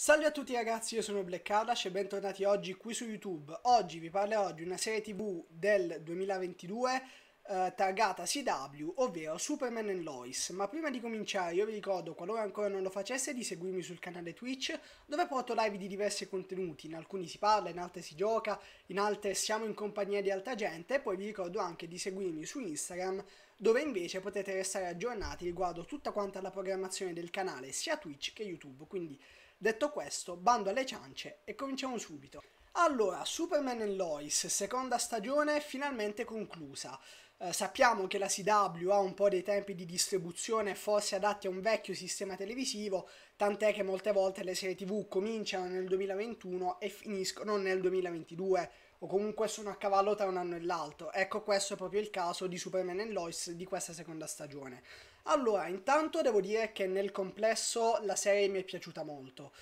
Salve a tutti ragazzi, io sono Black Kadash e bentornati oggi qui su YouTube. Oggi vi parlerò di una serie tv del 2022 eh, targata CW, ovvero Superman and Lois. Ma prima di cominciare io vi ricordo, qualora ancora non lo facesse, di seguirmi sul canale Twitch dove porto live di diversi contenuti. In alcuni si parla, in altri si gioca, in altri siamo in compagnia di altra gente. Poi vi ricordo anche di seguirmi su Instagram dove invece potete restare aggiornati riguardo tutta quanta la programmazione del canale sia Twitch che YouTube. Quindi Detto questo, bando alle ciance e cominciamo subito. Allora, Superman and Lois, seconda stagione finalmente conclusa. Eh, sappiamo che la CW ha un po' dei tempi di distribuzione forse adatti a un vecchio sistema televisivo, tant'è che molte volte le serie TV cominciano nel 2021 e finiscono nel 2022 o comunque sono a cavallo tra un anno e l'altro. Ecco, questo è proprio il caso di Superman and Lois di questa seconda stagione. Allora, intanto devo dire che nel complesso la serie mi è piaciuta molto.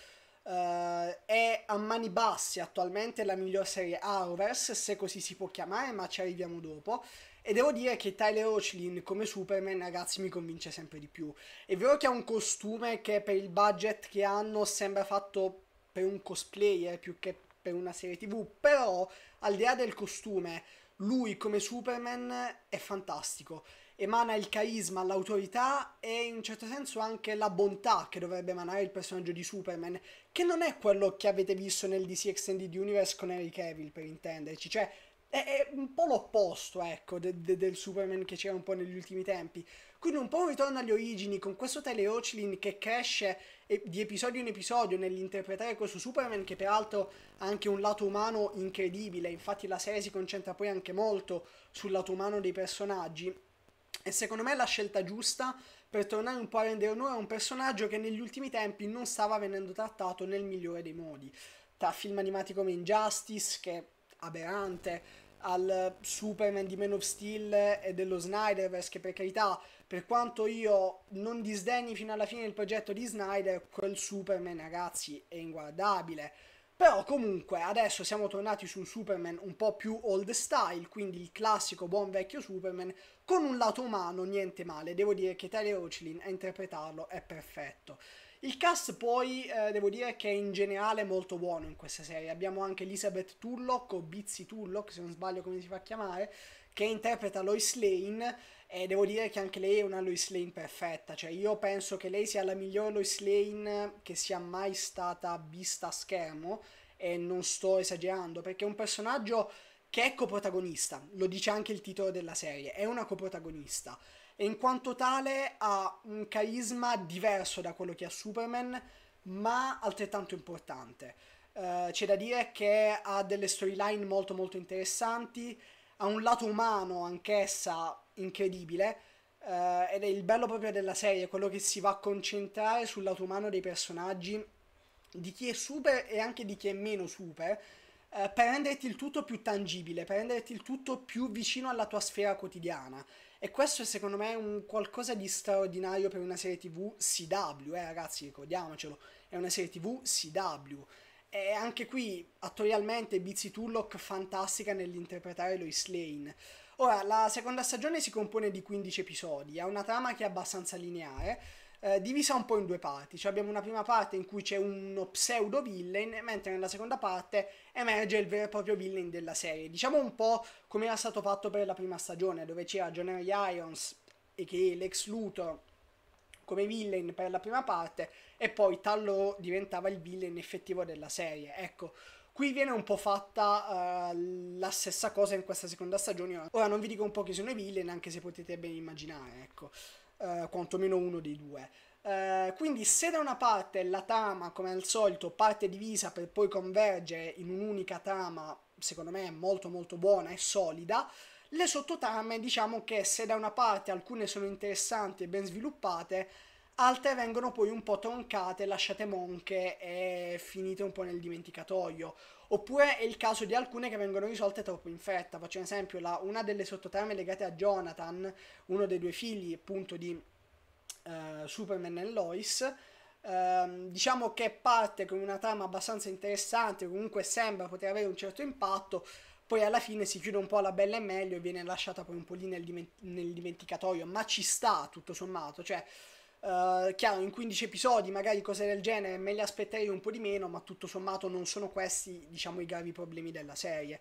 Uh, è a mani basse attualmente la miglior serie Arrowverse, se così si può chiamare, ma ci arriviamo dopo. E devo dire che Tyler Ochlin come Superman, ragazzi, mi convince sempre di più. È vero che ha un costume che per il budget che hanno sembra fatto per un cosplayer più che per una serie TV, però al di là del costume, lui come Superman è fantastico emana il carisma, l'autorità e in un certo senso anche la bontà che dovrebbe emanare il personaggio di Superman, che non è quello che avete visto nel DC Extended Universe con Harry Cavill, per intenderci, cioè è, è un po' l'opposto, ecco, de, de, del Superman che c'era un po' negli ultimi tempi. Quindi un po' un ritorno agli origini, con questo tale Ocelin che cresce di episodio in episodio nell'interpretare questo Superman che peraltro ha anche un lato umano incredibile, infatti la serie si concentra poi anche molto sul lato umano dei personaggi e secondo me è la scelta giusta per tornare un po' a rendere onore a un personaggio che negli ultimi tempi non stava venendo trattato nel migliore dei modi. Tra film animati come Injustice, che è aberrante, al Superman di Man of Steel e dello Snyderverse che per carità per quanto io non disdegni fino alla fine il progetto di Snyder quel Superman ragazzi è inguardabile però comunque adesso siamo tornati su un Superman un po' più old style, quindi il classico buon vecchio Superman, con un lato umano niente male. Devo dire che Tyler Rochlin a interpretarlo è perfetto. Il cast poi eh, devo dire che è in generale molto buono in questa serie. Abbiamo anche Elizabeth Tullock o Bizzy Tullock, se non sbaglio come si fa a chiamare, che interpreta Lois Lane e devo dire che anche lei è una Lois Lane perfetta, cioè io penso che lei sia la miglior Lois Lane che sia mai stata vista a schermo e non sto esagerando perché è un personaggio che è coprotagonista, lo dice anche il titolo della serie, è una coprotagonista e in quanto tale ha un carisma diverso da quello che ha Superman ma altrettanto importante. Uh, c'è da dire che ha delle storyline molto molto interessanti ha un lato umano anch'essa incredibile. Eh, ed è il bello proprio della serie, quello che si va a concentrare sul lato umano dei personaggi, di chi è super e anche di chi è meno super, eh, per renderti il tutto più tangibile, per renderti il tutto più vicino alla tua sfera quotidiana. E questo è secondo me un qualcosa di straordinario per una serie TV CW, eh ragazzi, ricordiamocelo, è una serie TV CW e anche qui, attorialmente, Bitsy Tullock fantastica nell'interpretare Lois Lane. Ora, la seconda stagione si compone di 15 episodi, ha una trama che è abbastanza lineare, eh, divisa un po' in due parti, cioè abbiamo una prima parte in cui c'è uno pseudo villain, mentre nella seconda parte emerge il vero e proprio villain della serie, diciamo un po' come era stato fatto per la prima stagione, dove c'era John Henry Irons, e che Lex Luthor, come villain per la prima parte e poi Tallo diventava il villain effettivo della serie. Ecco, Qui viene un po' fatta uh, la stessa cosa in questa seconda stagione. Ora non vi dico un po' chi sono i villain, anche se potete ben immaginare, ecco, uh, quantomeno uno dei due. Uh, quindi se da una parte la trama, come al solito, parte divisa per poi convergere in un'unica trama, secondo me molto molto buona e solida, le sottotame diciamo che se da una parte alcune sono interessanti e ben sviluppate, altre vengono poi un po' troncate, lasciate monche e finite un po' nel dimenticatoio. Oppure è il caso di alcune che vengono risolte troppo in fretta. Faccio un esempio, la, una delle sottotame legate a Jonathan, uno dei due figli appunto di uh, Superman e Lois, Uh, diciamo che parte con una trama abbastanza interessante, comunque sembra poter avere un certo impatto, poi alla fine si chiude un po' la bella e meglio e viene lasciata poi un po' lì nel, diment- nel dimenticatoio, ma ci sta tutto sommato, cioè uh, chiaro in 15 episodi magari cose del genere me le aspetterei un po' di meno, ma tutto sommato non sono questi diciamo i gravi problemi della serie.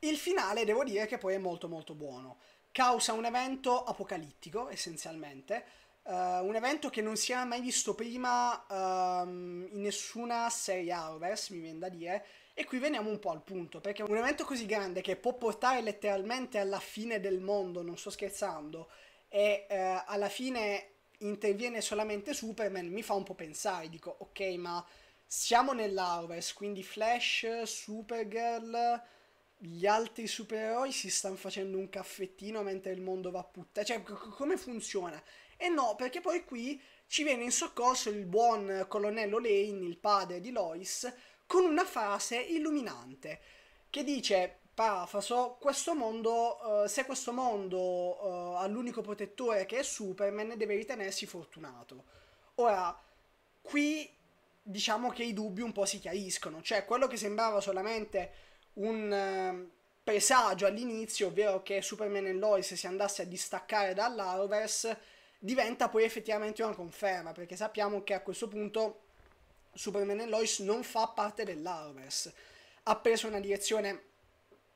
Il finale devo dire che poi è molto molto buono, causa un evento apocalittico essenzialmente, Uh, un evento che non si era mai visto prima uh, in nessuna serie Arrowverse, mi viene da dire, e qui veniamo un po' al punto, perché un evento così grande che può portare letteralmente alla fine del mondo, non sto scherzando, e eh, alla fine interviene solamente Superman, mi fa un po' pensare, dico ok ma siamo nell'Arvers, quindi Flash, Supergirl, gli altri supereroi si stanno facendo un caffettino mentre il mondo va a puttana, cioè c- come funziona? E no, perché poi qui ci viene in soccorso il buon colonnello Lane, il padre di Lois, con una frase illuminante che dice parafraso, questo mondo, eh, se questo mondo eh, ha l'unico protettore che è Superman, deve ritenersi fortunato. Ora, qui diciamo che i dubbi un po' si chiariscono, cioè quello che sembrava solamente un eh, presagio all'inizio, ovvero che Superman e Lois si andasse a distaccare dall'Arrowverse, diventa poi effettivamente una conferma, perché sappiamo che a questo punto Superman e Lois non fa parte dell'Arves. Ha preso una direzione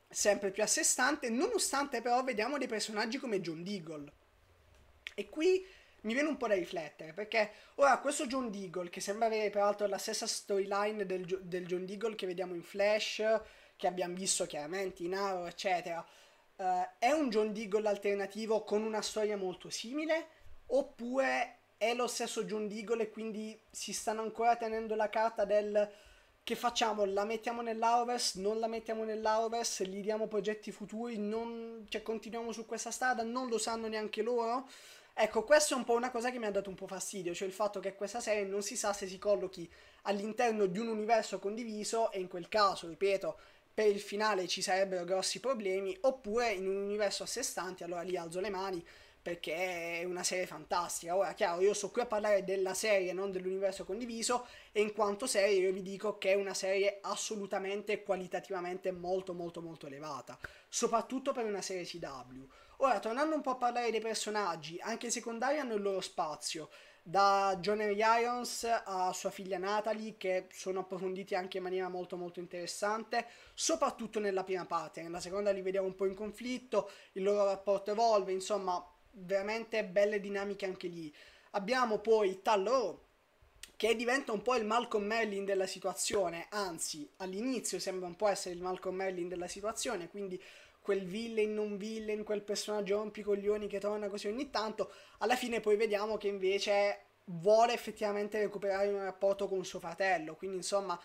sempre più a sé stante, nonostante però vediamo dei personaggi come John Deagle. E qui mi viene un po' da riflettere, perché ora questo John Deagle, che sembra avere peraltro la stessa storyline del, del, John Deagle che vediamo in Flash, che abbiamo visto chiaramente in Arrow, eccetera, uh, è un John Deagle alternativo con una storia molto simile? Oppure è lo stesso John Deagle e quindi si stanno ancora tenendo la carta del che facciamo? La mettiamo nell'Aures? Non la mettiamo nell'Aures? Gli diamo progetti futuri? Non, cioè, continuiamo su questa strada? Non lo sanno neanche loro? Ecco, questa è un po' una cosa che mi ha dato un po' fastidio, cioè il fatto che questa serie non si sa se si collochi all'interno di un universo condiviso e in quel caso, ripeto, per il finale ci sarebbero grossi problemi, oppure in un universo a sé stante, allora lì alzo le mani perché è una serie fantastica. Ora, chiaro, io sto qui a parlare della serie, non dell'universo condiviso, e in quanto serie io vi dico che è una serie assolutamente qualitativamente molto molto molto elevata, soprattutto per una serie CW. Ora, tornando un po' a parlare dei personaggi, anche i secondari hanno il loro spazio, da John Henry Irons a sua figlia Natalie, che sono approfonditi anche in maniera molto molto interessante, soprattutto nella prima parte, nella seconda li vediamo un po' in conflitto, il loro rapporto evolve, insomma veramente belle dinamiche anche lì. Abbiamo poi Tallow che diventa un po' il Malcolm Merlin della situazione, anzi all'inizio sembra un po' essere il Malcolm Merlin della situazione, quindi quel villain non villain, quel personaggio rompicoglioni che torna così ogni tanto, alla fine poi vediamo che invece vuole effettivamente recuperare un rapporto con suo fratello, quindi insomma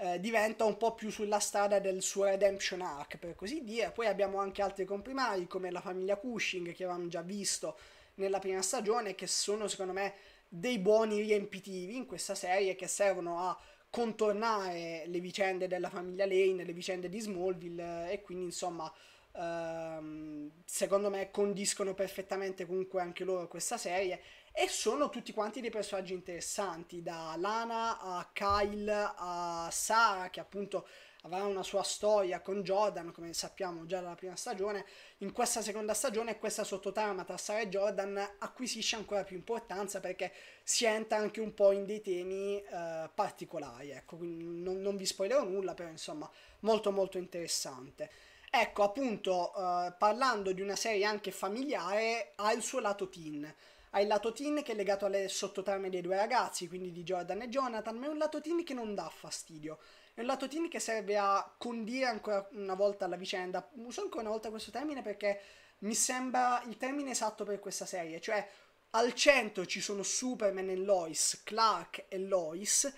eh, diventa un po' più sulla strada del suo redemption arc, per così dire. Poi abbiamo anche altri comprimari come la famiglia Cushing che avevamo già visto nella prima stagione, che sono secondo me dei buoni riempitivi in questa serie che servono a contornare le vicende della famiglia Lane, le vicende di Smallville eh, e quindi insomma ehm, secondo me condiscono perfettamente comunque anche loro questa serie e sono tutti quanti dei personaggi interessanti, da Lana a Kyle a Sara, che appunto avrà una sua storia con Jordan, come sappiamo già dalla prima stagione. In questa seconda stagione questa sottotrama tra Sara e Jordan acquisisce ancora più importanza perché si entra anche un po' in dei temi eh, particolari, ecco, quindi non, non vi spoilerò nulla, però insomma molto molto interessante. Ecco, appunto, eh, parlando di una serie anche familiare, ha il suo lato teen hai il lato teen che è legato alle sottotrame dei due ragazzi, quindi di Jordan e Jonathan, ma è un lato teen che non dà fastidio. È un lato teen che serve a condire ancora una volta la vicenda. Uso ancora una volta questo termine perché mi sembra il termine esatto per questa serie, cioè al centro ci sono Superman e Lois, Clark e Lois,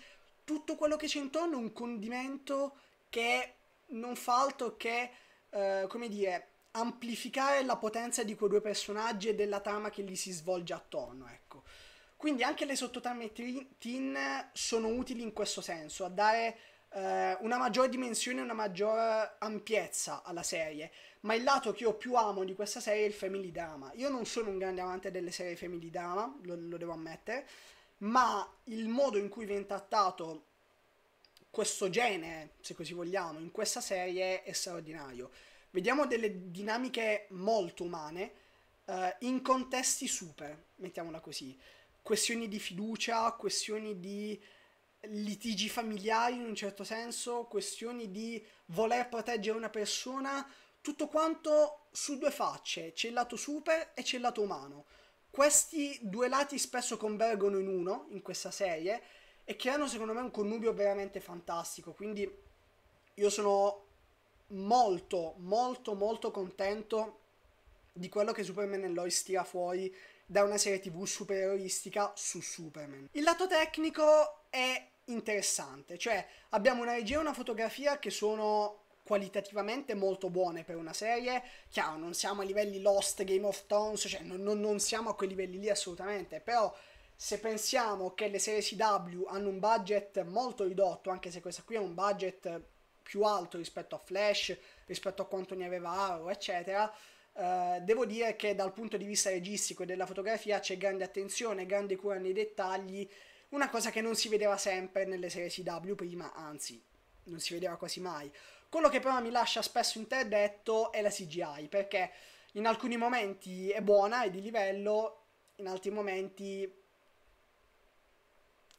tutto quello che c'è intorno è un condimento che non fa altro che, eh, come dire, amplificare la potenza di quei due personaggi e della trama che gli si svolge attorno, ecco. Quindi anche le sottotrame teen sono utili in questo senso, a dare eh, una maggiore dimensione, una maggiore ampiezza alla serie. Ma il lato che io più amo di questa serie è il family drama. Io non sono un grande amante delle serie family drama, lo, lo devo ammettere, ma il modo in cui viene trattato questo genere, se così vogliamo, in questa serie è straordinario. Vediamo delle dinamiche molto umane eh, in contesti super, mettiamola così. Questioni di fiducia, questioni di litigi familiari in un certo senso, questioni di voler proteggere una persona, tutto quanto su due facce, c'è il lato super e c'è il lato umano. Questi due lati spesso convergono in uno in questa serie e creano secondo me un connubio veramente fantastico, quindi io sono molto, molto, molto contento di quello che Superman e Lois tira fuori da una serie tv supereroistica su Superman. Il lato tecnico è interessante, cioè abbiamo una regia e una fotografia che sono qualitativamente molto buone per una serie, chiaro non siamo a livelli Lost, Game of Thrones, cioè non, non, non siamo a quei livelli lì assolutamente, però se pensiamo che le serie CW hanno un budget molto ridotto, anche se questa qui è un budget più alto rispetto a Flash, rispetto a quanto ne aveva Arrow, eccetera. Uh, devo dire che dal punto di vista registico e della fotografia c'è grande attenzione, grande cura nei dettagli, una cosa che non si vedeva sempre nelle serie CW prima, anzi, non si vedeva quasi mai. Quello che però mi lascia spesso interdetto è la CGI, perché in alcuni momenti è buona e di livello, in altri momenti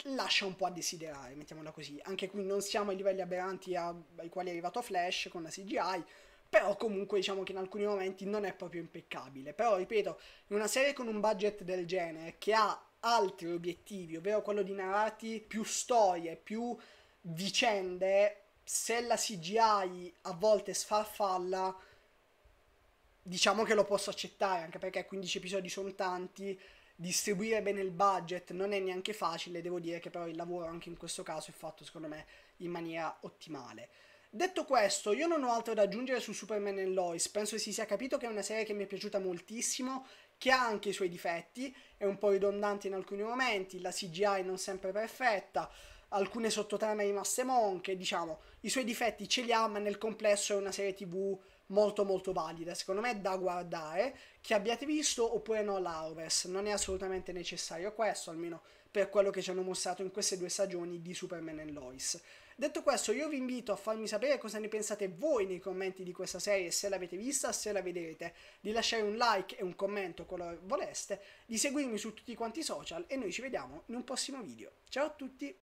lascia un po' a desiderare, mettiamola così. Anche qui non siamo ai livelli aberranti ai quali è arrivato Flash con la CGI, però comunque diciamo che in alcuni momenti non è proprio impeccabile. Però ripeto, in una serie con un budget del genere che ha altri obiettivi, ovvero quello di narrarti più storie, più vicende, se la CGI a volte sfarfalla, diciamo che lo posso accettare, anche perché 15 episodi sono tanti distribuire bene il budget non è neanche facile, devo dire che però il lavoro anche in questo caso è fatto secondo me in maniera ottimale. Detto questo, io non ho altro da aggiungere su Superman e Lois, penso che si sia capito che è una serie che mi è piaciuta moltissimo, che ha anche i suoi difetti, è un po' ridondante in alcuni momenti, la CGI non sempre perfetta, alcune sottotrame rimaste monche, diciamo, i suoi difetti ce li ha, ma nel complesso è una serie tv molto molto valida, secondo me è da guardare, che abbiate visto oppure no l'Aroves. non è assolutamente necessario questo, almeno per quello che ci hanno mostrato in queste due stagioni di Superman e Lois. Detto questo, io vi invito a farmi sapere cosa ne pensate voi nei commenti di questa serie, se l'avete vista, se la vedrete, di lasciare un like e un commento quello voleste, di seguirmi su tutti quanti i social e noi ci vediamo in un prossimo video. Ciao a tutti!